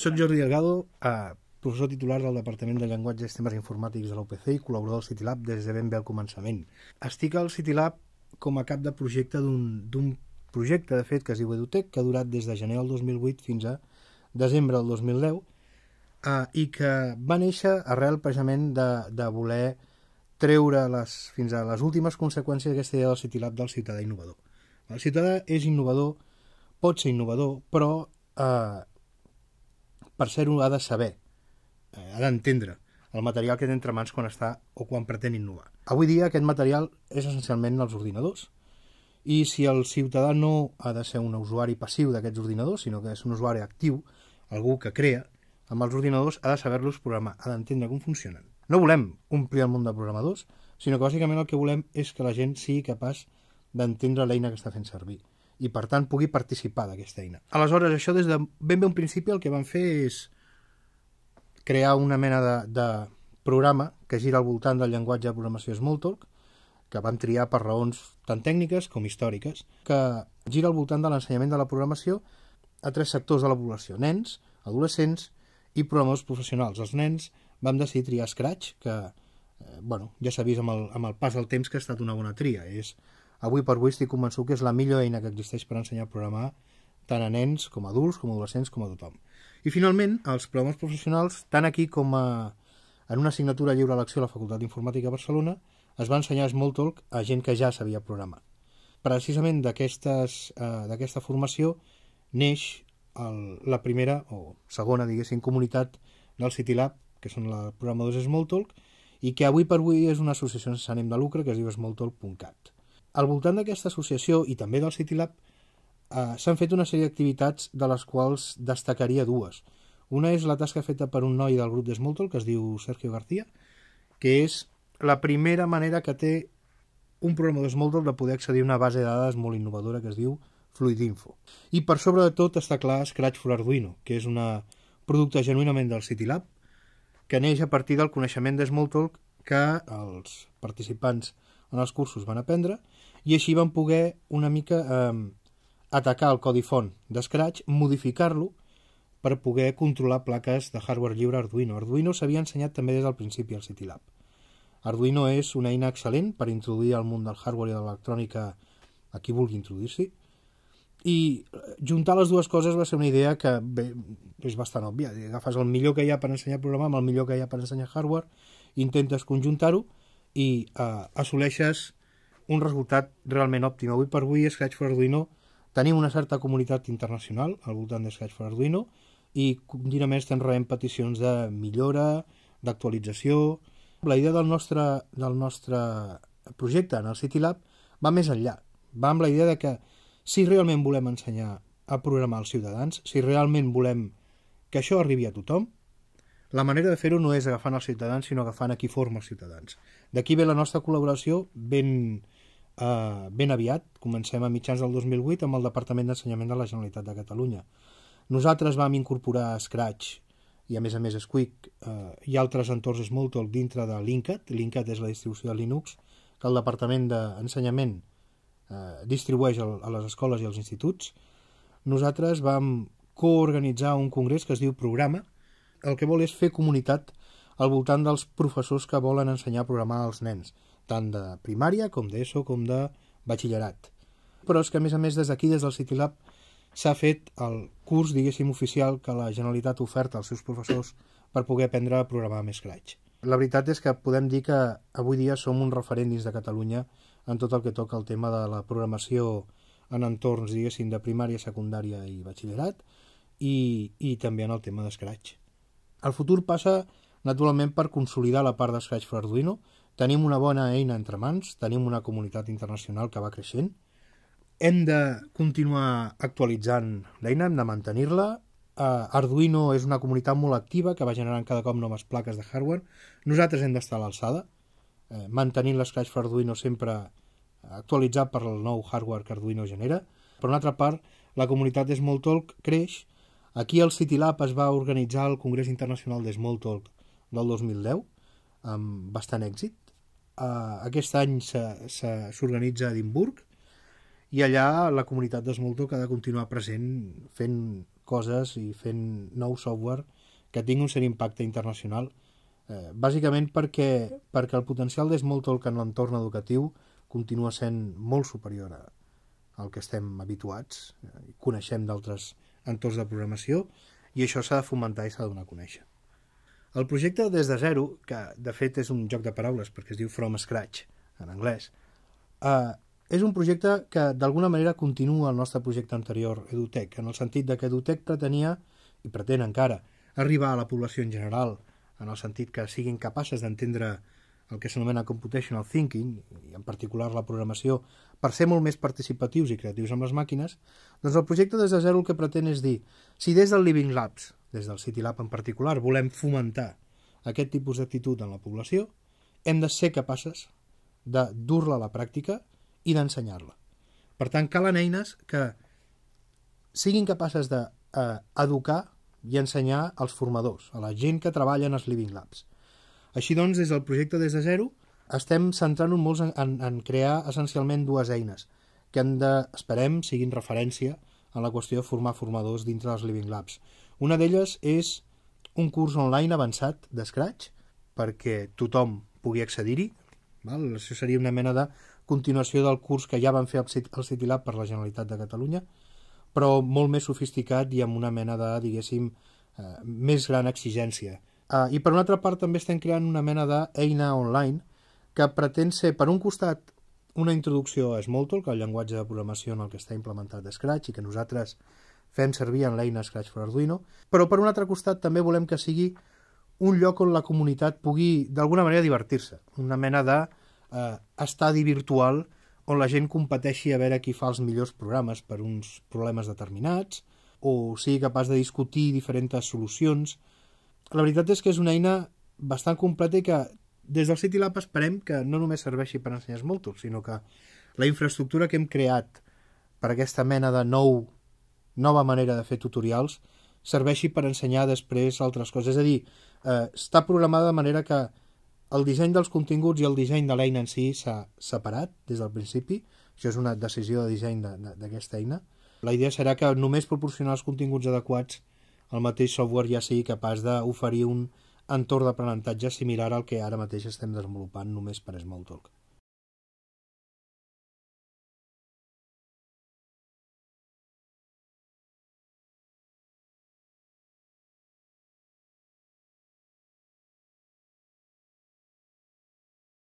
Soc Jordi Delgado, eh, professor titular del Departament de Llenguatge i Sistemes Informàtics de l'UPC i col·laborador del CityLab des de ben bé al començament. Estic al CityLab com a cap de projecte d'un projecte, de fet, que es diu EduTech, que ha durat des de gener del 2008 fins a desembre del 2010 eh, i que va néixer arrel precisament de, de voler treure les, fins a les últimes conseqüències d'aquesta idea del CityLab del ciutadà innovador. El ciutadà és innovador, pot ser innovador, però eh, per ser-ho ha de saber, eh, ha d'entendre el material que té entre mans quan està o quan pretén innovar. Avui dia aquest material és essencialment els ordinadors. I si el ciutadà no ha de ser un usuari passiu d'aquests ordinadors, sinó que és un usuari actiu, algú que crea, amb els ordinadors ha de saber-los programar, ha d'entendre com funcionen. No volem omplir el món de programadors, sinó que bàsicament el que volem és que la gent sigui capaç d'entendre l'eina que està fent servir i per tant pugui participar d'aquesta eina. Aleshores, això des de ben bé un principi el que van fer és crear una mena de, de programa que gira al voltant del llenguatge de programació Smalltalk, que vam triar per raons tant tècniques com històriques, que gira al voltant de l'ensenyament de la programació a tres sectors de la població, nens, adolescents i programadors professionals. Els nens vam decidir triar Scratch, que eh, bueno, ja s'ha vist amb el, amb el pas del temps que ha estat una bona tria. És avui per avui estic convençut que és la millor eina que existeix per ensenyar a programar tant a nens com a adults, com a adolescents, com a tothom. I finalment, els programes professionals, tant aquí com a, en una assignatura lliure a elecció a la Facultat d'Informàtica de Barcelona, es va ensenyar Smalltalk a gent que ja sabia programar. Precisament eh, d'aquesta formació neix el, la primera o segona, diguéssim, comunitat del CityLab, que són els programadors Smalltalk, i que avui per avui és una associació sense ànim de lucre que es diu smalltalk.cat. Al voltant d'aquesta associació i també del CityLab eh, s'han fet una sèrie d'activitats de les quals destacaria dues. Una és la tasca feta per un noi del grup de que es diu Sergio García, que és la primera manera que té un programa de de poder accedir a una base de dades molt innovadora que es diu Fluidinfo. I per sobre de tot està clar Scratch for Arduino, que és un producte genuïnament del CityLab, que neix a partir del coneixement de Smalltalk que els participants en els cursos van aprendre, i així van poder una mica eh, atacar el codi font de Scratch, modificar-lo per poder controlar plaques de hardware lliure Arduino. Arduino s'havia ensenyat també des del principi al CityLab. Arduino és una eina excel·lent per introduir al món del hardware i de l'electrònica a qui vulgui introduir-s'hi, i eh, juntar les dues coses va ser una idea que bé, és bastant òbvia. Agafes el millor que hi ha per ensenyar programa amb el millor que hi ha per ensenyar hardware, intentes conjuntar-ho i eh, assoleixes un resultat realment òptim. Avui per avui, Scratch for Arduino, tenim una certa comunitat internacional al voltant de Scratch for Arduino i continuament estem rebent peticions de millora, d'actualització... La idea del nostre, del nostre projecte en el CityLab va més enllà. Va amb la idea de que si realment volem ensenyar a programar els ciutadans, si realment volem que això arribi a tothom, la manera de fer-ho no és agafant els ciutadans, sinó agafant a qui forma els ciutadans. D'aquí ve la nostra col·laboració ben, eh, ben aviat. Comencem a mitjans del 2008 amb el Departament d'Ensenyament de la Generalitat de Catalunya. Nosaltres vam incorporar Scratch i, a més a més, Squeak eh, i altres entorns molt dintre de Linkat. Linkat és la distribució de Linux que el Departament d'Ensenyament eh, distribueix a les escoles i als instituts. Nosaltres vam coorganitzar un congrés que es diu Programa, el que vol és fer comunitat al voltant dels professors que volen ensenyar a programar als nens, tant de primària com d'ESO com de batxillerat. Però és que, a més a més, des d'aquí, des del CityLab, s'ha fet el curs, diguéssim, oficial que la Generalitat oferta als seus professors per poder aprendre a programar més Scratch. La veritat és que podem dir que avui dia som un referent dins de Catalunya en tot el que toca el tema de la programació en entorns, diguéssim, de primària, secundària i batxillerat i, i també en el tema de Scratch. El futur passa naturalment per consolidar la part Scratch per Arduino. Tenim una bona eina entre mans, tenim una comunitat internacional que va creixent. Hem de continuar actualitzant l'eina, hem de mantenir-la. Uh, Arduino és una comunitat molt activa que va generant cada cop noves plaques de hardware. Nosaltres hem d'estar a l'alçada, eh, mantenint l'Scratch per Arduino sempre actualitzat per el nou hardware que Arduino genera. Per una altra part, la comunitat és molt tolc, creix Aquí al CityLab es va organitzar el Congrés Internacional de Talk del 2010, amb bastant èxit. Eh, aquest any s'organitza a Edimburg i allà la comunitat de Talk ha de continuar present fent coses i fent nou software que tingui un cert impacte internacional, eh, bàsicament perquè, perquè el potencial de Smalltalk en l'entorn educatiu continua sent molt superior al que estem habituats eh, i coneixem d'altres entorns de programació i això s'ha de fomentar i s'ha de donar a conèixer. El projecte Des de Zero, que de fet és un joc de paraules perquè es diu From Scratch en anglès, eh, és un projecte que d'alguna manera continua el nostre projecte anterior, EduTech, en el sentit de que EduTech pretenia, i pretén encara, arribar a la població en general, en el sentit que siguin capaces d'entendre el que s'anomena computational thinking, i en particular la programació, per ser molt més participatius i creatius amb les màquines, doncs el projecte des de zero el que pretén és dir, si des del Living Labs, des del City Lab en particular, volem fomentar aquest tipus d'actitud en la població, hem de ser capaces de dur-la a la pràctica i d'ensenyar-la. Per tant, calen eines que siguin capaces d'educar de, eh, educar i ensenyar als formadors, a la gent que treballa en els Living Labs. Així doncs, des del projecte Des de Zero estem centrant-nos molt en, en, en crear essencialment dues eines que han de, esperem, siguin referència en la qüestió de formar formadors dintre dels Living Labs. Una d'elles és un curs online avançat de Scratch perquè tothom pugui accedir-hi. Això seria una mena de continuació del curs que ja van fer al City Lab per la Generalitat de Catalunya, però molt més sofisticat i amb una mena de, diguéssim, eh, més gran exigència Uh, I per una altra part també estem creant una mena d'eina online que pretén ser, per un costat, una introducció a Smalltalk, el llenguatge de programació en el que està implementat Scratch i que nosaltres fem servir en l'eina Scratch for Arduino, però per un altre costat també volem que sigui un lloc on la comunitat pugui d'alguna manera divertir-se, una mena de eh, estadi virtual on la gent competeixi a veure qui fa els millors programes per uns problemes determinats o sigui capaç de discutir diferents solucions la veritat és que és una eina bastant completa i que des del CityLab esperem que no només serveixi per ensenyar Smalltalk, sinó que la infraestructura que hem creat per aquesta mena de nou, nova manera de fer tutorials serveixi per ensenyar després altres coses. És a dir, eh, està programada de manera que el disseny dels continguts i el disseny de l'eina en si s'ha separat des del principi. Això és una decisió de disseny d'aquesta de, de, eina. La idea serà que només proporcionar els continguts adequats el mateix software ja sigui capaç d'oferir un entorn d'aprenentatge similar al que ara mateix estem desenvolupant només per Smalltalk.